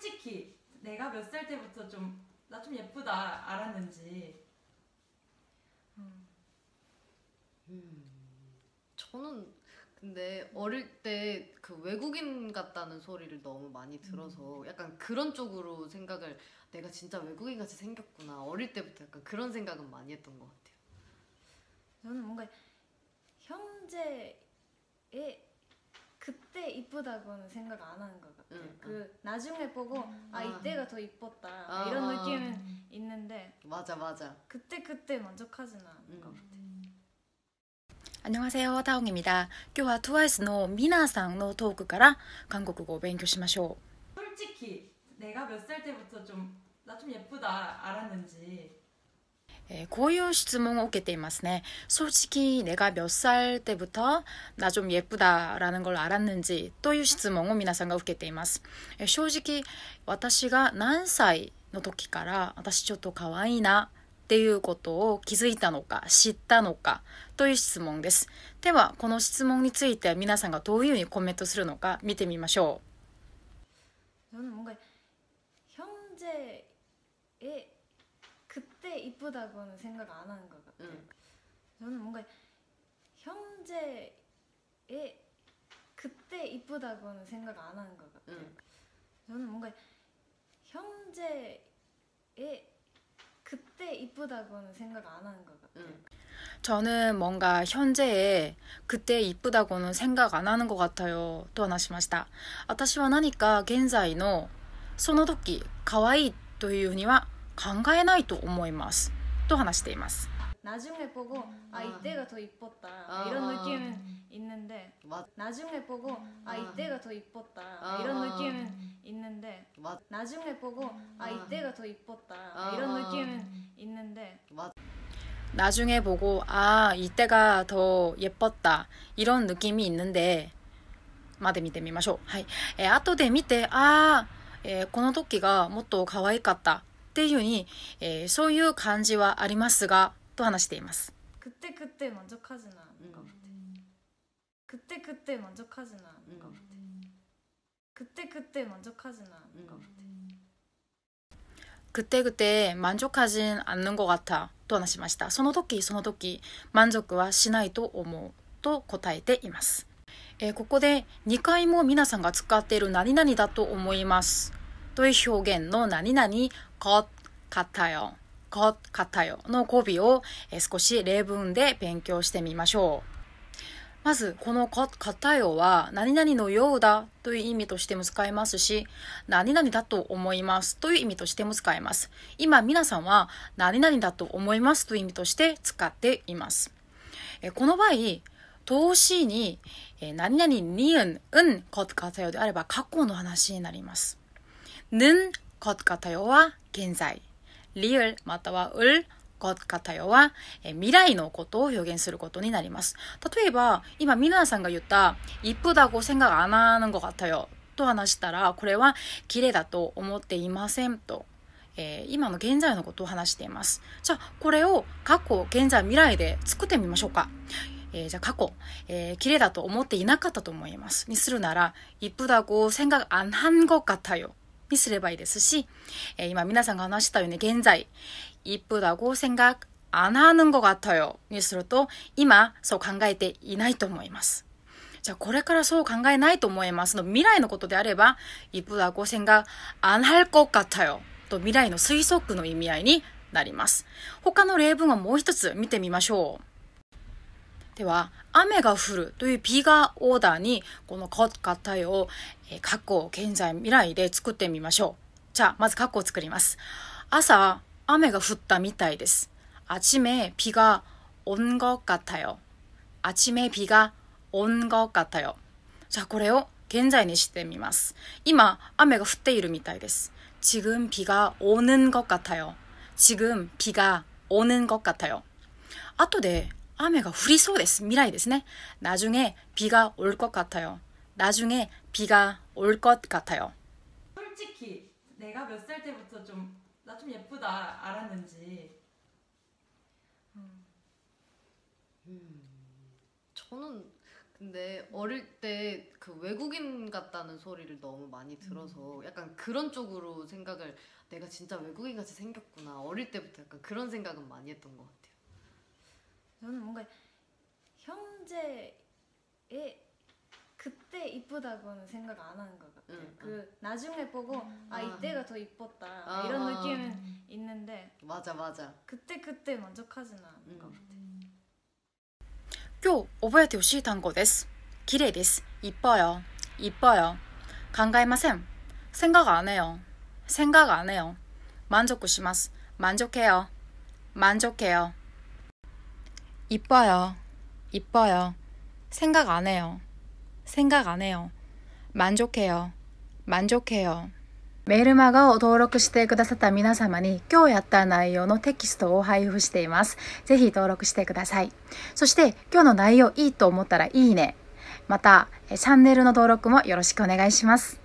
솔직히 내가 몇 살 때부터 좀 나 좀 예쁘다 알았는지 음. 음. 저는 근데 어릴 때 그 외국인 같다는 소리를 너무 많이 들어서 음. 약간 그런 쪽으로 생각을 내가 진짜 외국인 같이 생겼구나 어릴 때부터 약간 그런 생각은 많이 했던 것 같아요. 저는 뭔가 형제의 그때 이쁘다고는 생각 안 하는 것 같아요. 응, 그 응. 나중에 보고 아, 아 이때가 더 이뻤다 아, 이런 아. 느낌은 음. 있는데 맞아 맞아 그때 그때 만족하지는 않은 음. 것같아 안녕하세요, 다홍입니다. 今日は t w i c e のミナさんのから韓国語を勉強しましょう솔직히 내가 몇 살 때부터 좀 나 좀 예쁘다 알았는지 こういう質問を受けていますね솔직히내가몇살때부터나좀예쁘다라는걸알았는지いう質問を皆さんが受けています예솔직私が何歳の時から私ちょっと可愛いなっていうことを気づいたのか知ったのかという質問です。ではこの質問について皆さんがどういうふうにコメントするのか見てみましょう。저는뭔가 이쁘다고는 생각 안 하는 것 같아요. 음. 저는 뭔가 현재에 그때 이쁘다고는 생각 안 하는 것 같아요. 음. 저는 뭔가 현재에 그때 이쁘다고는 생각 안 하는 것 같아요. 음. 저는 뭔가 현재에 그때 이쁘다고는 생각 안 하는 것 같아요. 또 하나 시ました. 私は何か現在のその時可愛いというには考えないと思いますと話しています。나중에보고아아이때가더이뻤다아이런느낌은아있는데맞나중에보고아이때가더이뻤다이런느낌은있는데맞나중에보고아이때가더이뻤다이런느낌은있는데맞나중에보고아이때가더예뻤다이런느낌이있는데まで見てみましょう。はい。えー、後で見て、あー、えー、この時がもっと可愛かった。っていうふうに、えー、そういう感じはありますがと話しています。くってくって먼저ってってってって하진않는것같아と話しました。その時その時満足はしないと思うと答えています。えー、ここで2回も皆さんが使っている何々だと思いますという表現の何々こかったよ。こかったよの語尾を、え少し例文で勉強してみましょう。まず、このか、かたよは、何々のようだという意味としても使えますし、何々だと思いますという意味としても使えます。今、皆さんは、何々だと思いますという意味として使っています。えこの場合、投資に、え何々にうん、うん、かたよであれば過去の話になります。ぬん、것같아요は現在、리을またはことかたよは、え未来のことを表現することになります。例えば、今、ミナさんが言った、っぷだご생각안하는것같아요と話したら、これは、綺麗だと思っていませんと。えー、今の現在のことを話しています。じゃあ、これを過去、現在、未来で作ってみましょうか。えー、じゃあ過去、えー、綺麗だと思っていなかったと思います。にするなら、っぷだご생각안한것같아요にすればいいですし、えー、今皆さんが話したように現在、一夫だ合戦があぬんごがったよにすると、今、そう考えていないと思います。じゃあ、これからそう考えないと思いますの未来のことであれば、一夫だ合戦が안할것ったよと未来の推測の意味合いになります。他の例文をもう一つ見てみましょう。では、雨が降るというビガオーダーに、このこ型を、えー、過去、現在、未来で作ってみましょう。じゃあ、まず過去を作ります。朝、雨が降ったみたいです。아침에비가온것같아 요。 아침에비가온것같아 요。 じゃあ、これを現在にしてみます。今、雨が降っているみたいです。지금비가오는것같아 요。 지금비가오는것같아 요。 後で 아메가 降리소うで 미라이 ですね나중에비가올 것 같아 요。 나중에비가올 것 같아 요。 솔직히내가몇 살 때부터 좀 나 좀 예쁘다 알았는지. 음. 저는 근데 어릴 때 그 외국인 같다는 소리를 너무 많이 들어서 음. 약간 그런 쪽으로 생각을 내가 진짜 외국인 같이 생겼구나 어릴 때부터 약간 그런 생각은 많이 했던 것 같아요. 저는 뭔가 현재에 그때 이쁘다고는 생각 안 하는 것 같아요. 응, 그 응. 나중에 보고 음, 아, 이때가 더 이뻤다 아, 이런 아. 느낌은 음. 있는데 맞아 맞아 그때 그때 만족하지는 않은 음. 것 같아요. 今日覚えてほしい単語です綺麗です 이뻐요 이뻐요 강가이마셈 생각 안 해요 생각 안 해요 만족します 만족해요 만족해요 이뻐요이뻐요생각안해요생각안해요만족해요만족해요メールマガを登録してくださった皆様に今日やった内容のテキストを配布しています。ぜひ登録してください。そして今日の内容いいと思ったらいいね。またチャンネルの登録もよろしくお願いします。